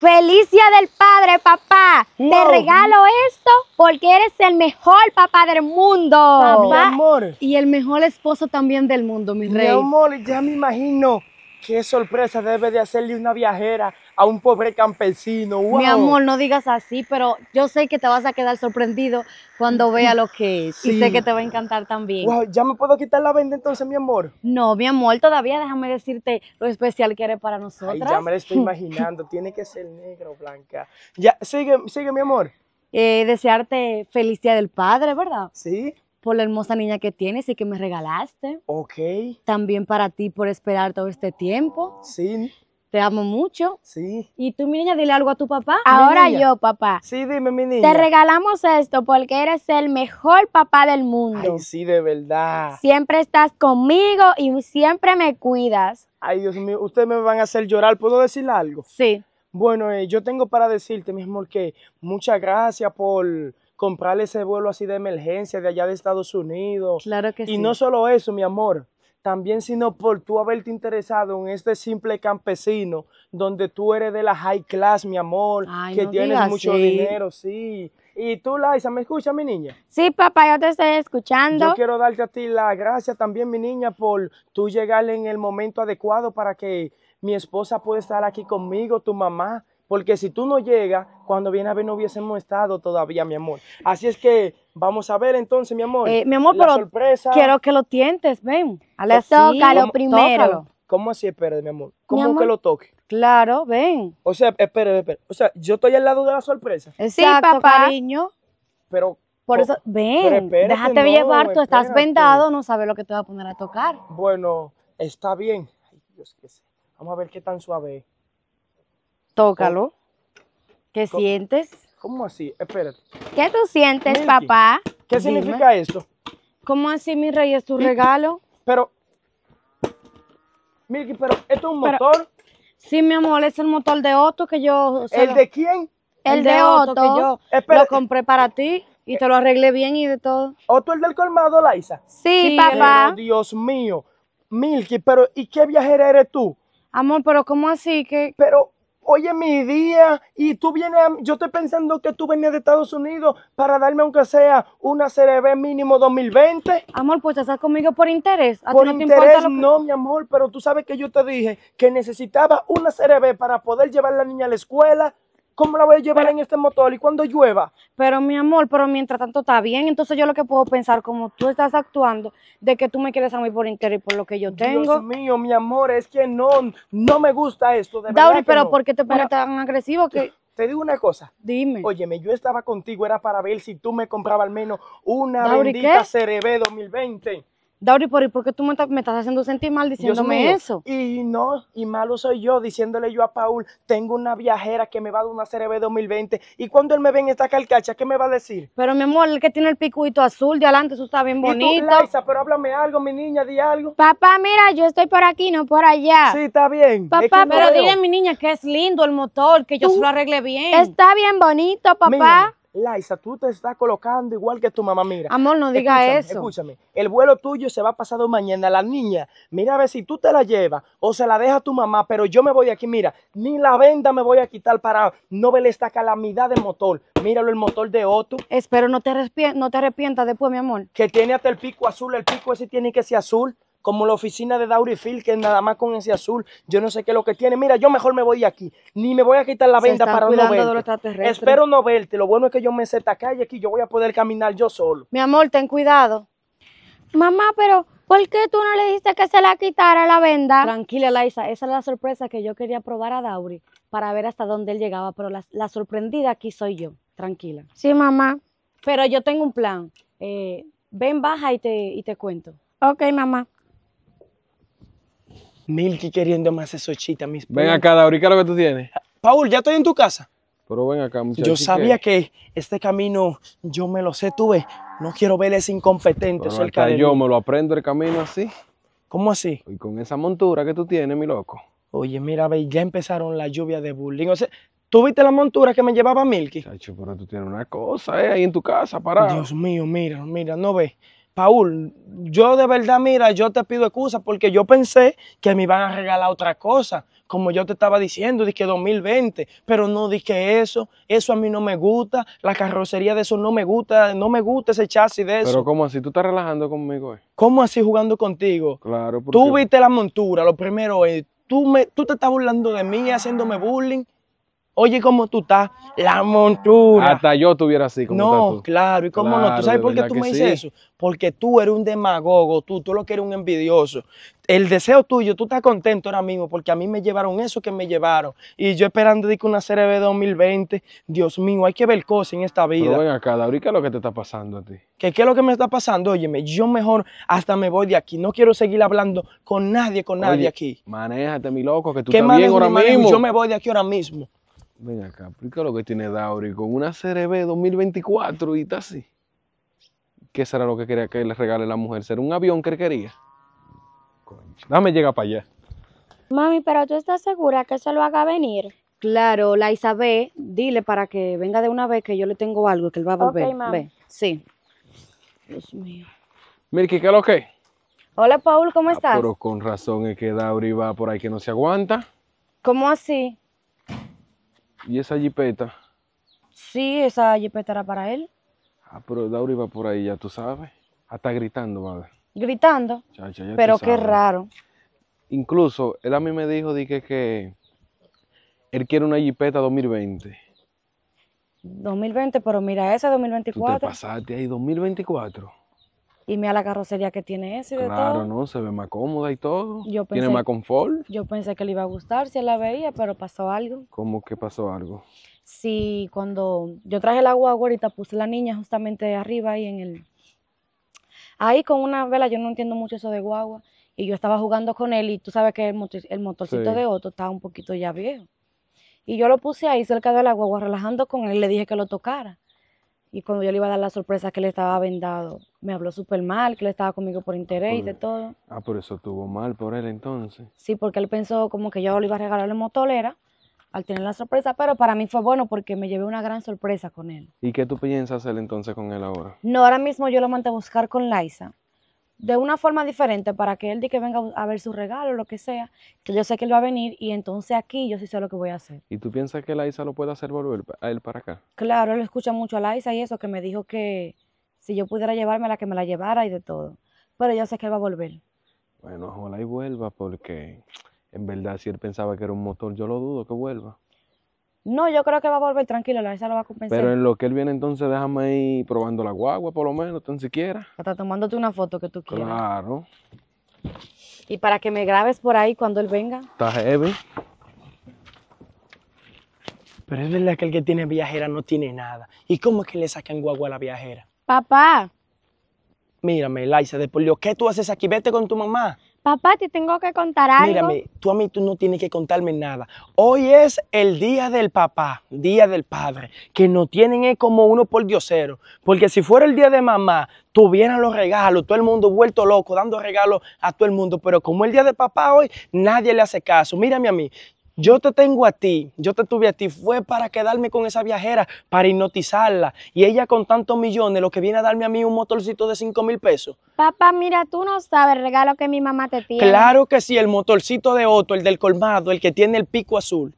¡Felicia del padre, papá. Te regalo esto porque eres el mejor papá del mundo. amor. Y el mejor esposo también del mundo, mi rey. Mi amor, ya me imagino qué sorpresa debe de hacerle una viajera a un pobre campesino. Mi amor, no digas así, pero yo sé que te vas a quedar sorprendido cuando vea lo que es. Y sé que te va a encantar también. ¿ya me puedo quitar la venda entonces, mi amor? No, mi amor, todavía déjame decirte lo especial que eres para nosotros. ya me lo estoy imaginando. Tiene que ser negro, Blanca. Ya, sigue, sigue, mi amor. Eh, desearte felicidad del padre, ¿verdad? Sí por la hermosa niña que tienes y que me regalaste. Ok. También para ti por esperar todo este tiempo. Sí. Te amo mucho. Sí. Y tú, mi niña, dile algo a tu papá. Ahora yo, papá. Sí, dime, mi niña. Te regalamos esto porque eres el mejor papá del mundo. Ay, sí, de verdad. Siempre estás conmigo y siempre me cuidas. Ay, Dios mío, ustedes me van a hacer llorar. ¿Puedo decirle algo? Sí. Bueno, eh, yo tengo para decirte, mi amor, que muchas gracias por, comprar ese vuelo así de emergencia de allá de Estados Unidos. Claro que y sí. Y no solo eso, mi amor, también sino por tú haberte interesado en este simple campesino donde tú eres de la high class, mi amor, que tienes mucho dinero, sí. Y tú, Laisa, ¿me escuchas, mi niña? Sí, papá, yo te estoy escuchando. Yo quiero darte a ti la gracia también, mi niña, por tú llegar en el momento adecuado para que mi esposa pueda estar aquí conmigo, tu mamá, porque si tú no llegas, cuando viene a ver no hubiésemos estado todavía, mi amor. Así es que vamos a ver entonces, mi amor. Eh, mi amor, pero quiero que lo tientes, ven. tócalo primero. ¿Cómo así, espérate, mi amor? ¿Cómo que lo toque? Claro, ven. O sea, espérate, espérate. O sea, yo estoy al lado de la sorpresa. sí, papá. Pero, por eso, ven, déjate llevar, tú estás vendado, no sabes lo que te va a poner a tocar. Bueno, está bien. Ay, Dios, qué sé. Vamos a ver qué tan suave es. Tócalo. ¿Qué sientes? ¿Cómo así? Espérate. ¿Qué tú sientes, papá? ¿Qué significa esto? ¿Cómo así, mi rey? ¿Es tu regalo? Pero, Milky, pero esto es un motor. sí, mi amor, es el motor de Otto que yo... ¿El de quién? El, de, Otto, yo lo compré para ti. Y te lo arreglé bien y de todo. ¿O tú el del colmado, Laisa? Sí, papá. Dios mío. Milky, pero ¿y qué viajera eres tú? Amor, pero ¿cómo así? que Pero, Oye, mi día y tú vienes, a, yo estoy pensando que tú venías de Estados Unidos para darme aunque sea una CRB mínimo 2020. Amor, pues estás conmigo por interés. por interés, no, mi amor, pero tú sabes que yo te dije que necesitaba una CRB para poder llevar la niña a la escuela. ¿Cómo la voy a llevar en este motor? ¿Y cuando llueva? Pero mi amor, pero mientras tanto está bien. Entonces yo lo que puedo pensar, como tú estás actuando, de que tú me quieres a mí por entero y por lo que yo tengo. Dios mío, mi amor, es que no, no me gusta esto. De Dauri, pero ¿por qué te pones tan agresivo? que te digo una cosa. Dime. Óyeme, yo estaba contigo, era para ver si tú me comprabas al menos una bendita mil 2020. Dauri, ¿por qué tú me, estás haciendo sentir mal diciéndome eso? Y no, y malo soy yo diciéndole yo a Paul, tengo una viajera que me va a dar una CRB 2020. Y cuando él me ve en esta calcacha, ¿qué me va a decir? Pero mi amor, el que tiene el picuito azul de adelante, eso está bien bonito. ¿Y tú, pero háblame algo, mi niña, di algo. Papá, mira, yo estoy por aquí, no por allá. Sí, está bien. Papá, pero dile a mi niña que es lindo el motor, que yo se lo arregle bien. Está bien bonito, papá. Laisa, tú te estás colocando igual que tu mamá, mira. Amor, no diga eso. Escúchame, el vuelo tuyo se va pasado mañana. La niña, mira a ver si tú te la llevas o se la deja tu mamá, pero yo me voy aquí, mira, ni la venda me voy a quitar para no ver esta calamidad de motor. Míralo, el motor de Otto. Espero no te, no te arrepientas después, mi amor. Que tiene hasta el pico azul, el pico ese tiene que ser azul como la oficina de Dauri Phil, que nada más con ese azul, yo no sé qué es lo que tiene. Mira, yo mejor me voy aquí, ni me voy a quitar la venda para no verte. Espero no verte, lo bueno es que yo me sé esta calle aquí, yo voy a poder caminar yo solo. Mi amor, ten cuidado. Mamá, pero... ¿Por qué tú no le dijiste que se la quitara la venda? Tranquila, Laisa, esa es la sorpresa que yo quería probar a Dauri para ver hasta dónde él llegaba, pero la, sorprendida aquí soy yo, tranquila. Sí, mamá. Pero yo tengo un plan. Eh, ven, baja y te, y te cuento. Ok, mamá. Milky queriendo más chita mis Ven acá, Dauri, ¿qué lo que tú tienes? Ah, Paul, ya estoy en tu casa. Pero ven acá, muchachos. Yo sabía que... este camino yo me lo sé, tuve. No quiero ver ese incompetente Yo me lo aprendo el camino así. ¿Cómo así? Y con esa montura que tú tienes, mi loco. Oye, mira, ve, ya empezaron la lluvia de bullying. O sea, ¿tú viste la montura que me llevaba Milky? Chacho, pero tú tienes una cosa, ¿eh? Ahí en tu casa, parado. Dios mío, mira, mira, no ve. Paul, yo de verdad, mira, yo te pido excusa porque yo pensé que me iban a regalar otra cosa, como yo te estaba diciendo, dije 2020, pero no dije eso, eso a mí no me gusta, la carrocería de eso no me gusta, no me gusta ese chasis de eso. Pero ¿cómo así? ¿Tú estás relajando conmigo? Eh? ¿Cómo así jugando contigo? Claro, porque... Tú viste la montura, lo primero es, tú, me, tú te estás burlando de mí, haciéndome bullying oye, ¿cómo tú estás? La montura. Hasta yo estuviera así. Como no, claro, ¿y cómo no? ¿Tú sabes por qué tú me dices eso? Porque tú eres un demagogo, tú, tú lo que eres un envidioso. El deseo tuyo, tú estás contento ahora mismo porque a mí me llevaron eso que me llevaron. Y yo esperando de que una de 2020, Dios mío, hay que ver cosas en esta vida. Pero ven acá, ¿qué es lo que te está pasando a ti? ¿Qué, es lo que me está pasando? Óyeme, yo mejor hasta me voy de aquí. No quiero seguir hablando con nadie, con nadie aquí. Manéjate, mi loco, que tú estás bien ahora mismo. Yo me voy de aquí ahora mismo. Ven acá, explica lo que tiene Dauri con una CRB 2024 y está así. ¿Qué será lo que quería que le regale la mujer? ¿Será un avión que él quería? Dame llega para allá. Mami, pero tú estás segura que se lo haga venir. Claro, la Isabel, dile para que venga de una vez que yo le tengo algo que él va a volver. Okay, mami. sí. Dios mío. Mirki, ¿qué es lo que? Hola, Paul, ¿cómo ah, estás? Pero con razón es que Dauri va por ahí que no se aguanta. ¿Cómo así? ¿Y esa jipeta? Sí, esa jipeta era para él. Ah, pero Dauri iba por ahí, ya tú sabes. Hasta gritando, madre. ¿Gritando? Chacha, ya pero qué raro. Incluso, él a mí me dijo dije que, él quiere una jipeta 2020. 2020, pero mira esa es 2024. Tú te pasaste ahí 2024 y mira la carrocería que tiene ese y de todo. Claro, no, se ve más cómoda y todo. tiene más confort. Yo pensé que le iba a gustar si él la veía, pero pasó algo. ¿Cómo que pasó algo? Sí, cuando yo traje el guagua ahorita puse la niña justamente arriba ahí en el ahí con una vela, yo no entiendo mucho eso de guagua y yo estaba jugando con él y tú sabes que el, motorcito de otro estaba un poquito ya viejo. Y yo lo puse ahí cerca del la guagua relajando con él, le dije que lo tocara. Y cuando yo le iba a dar la sorpresa que le estaba vendado, me habló súper mal, que él estaba conmigo ah, por interés y de e- todo. Ah, por eso estuvo mal por él entonces. Sí, porque él pensó como que yo le iba a regalar la motolera al tener la sorpresa, pero para mí fue bueno porque me llevé una gran sorpresa con él. ¿Y qué tú piensas hacer entonces con él ahora? No, ahora mismo yo lo mandé a buscar con Laisa de una forma diferente para que él diga que venga a ver su regalo, lo que sea, que yo sé que él va a venir y entonces aquí yo sí sé lo que voy a hacer. ¿Y tú piensas que la Isa lo puede hacer volver a él para acá? Claro, él escucha mucho a la Isa y eso, que me dijo que si yo pudiera llevarme la que me la llevara y de todo. Pero yo sé que él va a volver. Bueno, ojalá y vuelva porque en verdad si él pensaba que era un motor, yo lo dudo que vuelva. No, yo creo que va a volver tranquilo, la visa lo va a compensar. Pero en lo que él viene entonces, déjame ir probando la guagua, por lo menos, tan siquiera. Hasta tomándote una foto que tú quieras. Claro. Y para que me grabes por ahí cuando él venga. Está heavy. Pero es verdad que el que tiene viajera no tiene nada. ¿Y cómo es que le sacan guagua a la viajera? Papá, Mírame, Laisa, después Polio, ¿qué tú haces aquí? Vete con tu mamá. Papá, te tengo que contar algo. Mírame, tú a mí tú no tienes que contarme nada. Hoy es el día del papá, día del padre, que no tienen como uno por diosero. Porque si fuera el día de mamá, tuvieran los regalos, todo el mundo vuelto loco, dando regalos a todo el mundo. Pero como el día de papá hoy, nadie le hace caso. Mírame a mí, yo te tengo a ti, yo te tuve a ti, fue para quedarme con esa viajera, para hipnotizarla. Y ella con tantos millones, lo que viene a darme a mí un motorcito de 5 mil pesos. Papá, mira, tú no sabes el regalo que mi mamá te tiene. Claro que sí, el motorcito de Otto, el del colmado, el que tiene el pico azul.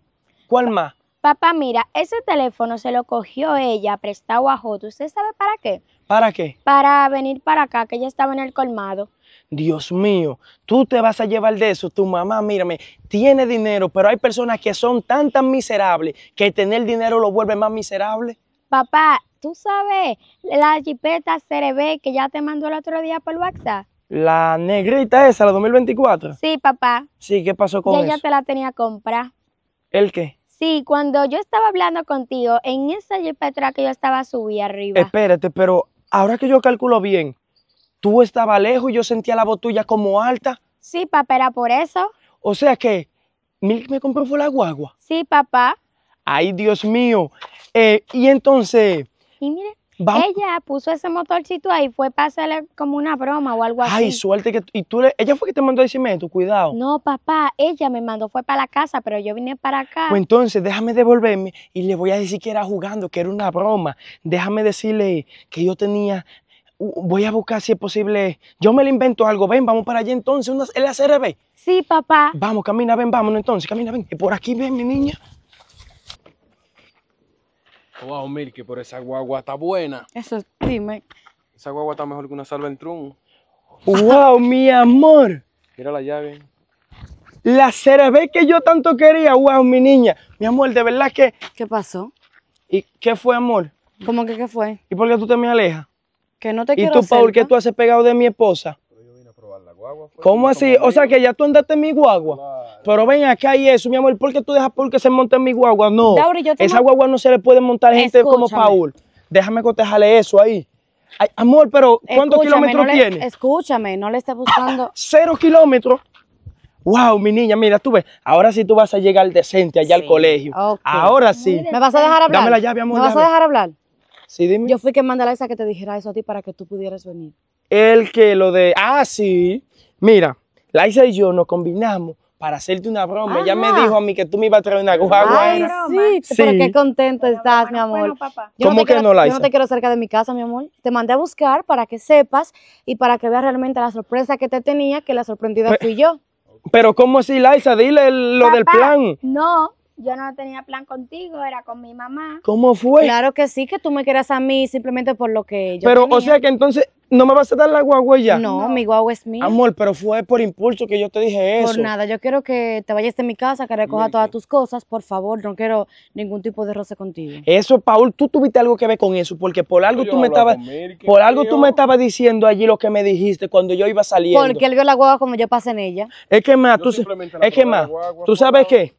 ¿Cuál más? Papá, mira, ese teléfono se lo cogió ella prestado a Joto. ¿Usted sabe para qué? ¿Para qué? Para venir para acá, que ella estaba en el colmado. Dios mío, tú te vas a llevar de eso. Tu mamá, mírame, tiene dinero, pero hay personas que son tan, tan miserables que tener dinero lo vuelve más miserable. Papá, tú sabes la jipeta CRB que ya te mandó el otro día por WhatsApp. La negrita esa, la 2024. Sí, papá. Sí, ¿qué pasó con ella Ya Ella te la tenía comprar. ¿El qué? Sí, cuando yo estaba hablando contigo, en esa petra que yo estaba subida arriba. Espérate, pero ahora que yo calculo bien, tú estabas lejos y yo sentía la voz como alta. Sí, papá, era por eso. O sea que que me compró fue la guagua. Sí, papá. Ay, Dios mío. Eh, y entonces... Y mire, ella puso ese motorcito ahí, fue para hacerle como una broma o algo así. Ay, suerte que... ¿Y tú le, ella fue que te mandó a decirme esto? Cuidado. No, papá, ella me mandó, fue para la casa, pero yo vine para acá. Pues entonces déjame devolverme y le voy a decir que era jugando, que era una broma. Déjame decirle que yo tenía voy a buscar si es posible. Yo me le invento algo. Ven, vamos para allá entonces, una, el ACRB. Sí, papá. Vamos, camina, ven, vámonos entonces, camina, ven. Por aquí, ven, mi niña. Wow, Milky, por esa guagua está buena. Eso dime. Esa guagua está mejor que una salva en Trun. ¡Wow, mi amor! Mira la llave. La cerveza que yo tanto quería, wow, mi niña. Mi amor, de verdad que. ¿Qué pasó? ¿Y qué fue, amor? ¿Cómo que qué fue? ¿Y por qué tú te me alejas? Que no te quiero. ¿Y tú, Paul, qué tú haces pegado de mi esposa? yo vine a probar la guagua. ¿Cómo así? O sea, que ya tú andaste en mi guagua. Pero ven aquí hay eso, mi amor, ¿por qué tú dejas que se monte en mi guagua? No, esa guagua no se le puede montar gente como Paul. Déjame cotejarle eso ahí. amor, pero ¿cuántos kilómetros tiene? Escúchame, no le esté buscando. Ah, cero kilómetros. Wow, mi niña, mira, tú ves, ahora sí tú vas a llegar decente allá al colegio. Ahora sí. ¿Me vas a dejar hablar? Dame la llave, amor. ¿Me vas a dejar hablar? Sí, dime. Yo fui que a esa que te dijera eso a ti para que tú pudieras venir. El que lo de. Ah, sí. Mira, Laisa y yo nos combinamos para hacerte una broma. ya Ella me dijo a mí que tú me ibas a traer una guagua. Ay, sí, pero qué contento estás, mi amor. ¿Cómo que no, Laisa? Yo no te quiero cerca de mi casa, mi amor. Te mandé a buscar para que sepas y para que veas realmente la sorpresa que te tenía, que la sorprendida fui yo. Pero ¿cómo así, Laisa? Dile lo del plan. No, yo no tenía plan contigo, era con mi mamá. ¿Cómo fue? Claro que sí, que tú me querías a mí simplemente por lo que yo Pero, o sea que entonces, ¿no me vas a dar la guagua ya? No, mi guagua es mía. Amor, pero fue por impulso que yo te dije eso. Por nada, yo quiero que te vayas de mi casa, que recoja todas tus cosas, por favor, no quiero ningún tipo de roce contigo. Eso, Paul, tú tuviste algo que ver con eso, porque por algo tú me estabas, por algo tú me estabas diciendo allí lo que me dijiste cuando yo iba saliendo. Porque él vio la guagua como yo pasé en ella. Es que más, tú, es que más, ¿tú sabes qué?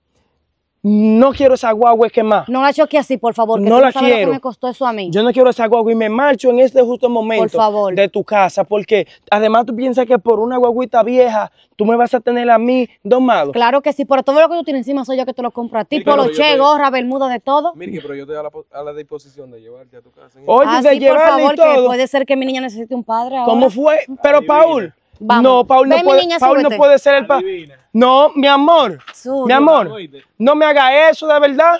no quiero esa guagua que más. No la choque así, por favor. Que no la quiero. Lo me costó eso a mí. Yo no quiero esa guagua y me marcho en este justo momento por favor. de tu casa, porque además tú piensas que por una guaguita vieja tú me vas a tener a mí domado. Claro que sí, por todo lo que tú tienes encima soy yo que te lo compro a ti, por poloche, gorra, bermuda, de todo. Mire, pero yo estoy a la, a la, disposición de llevarte a tu casa. Este Oye, ah, de sí, por favor, que puede ser que mi niña necesite un padre ahora. ¿Cómo fue? Pero Paul. No, Paul no, puede, ser el papá. No, mi amor. Mi amor. No me haga eso de verdad.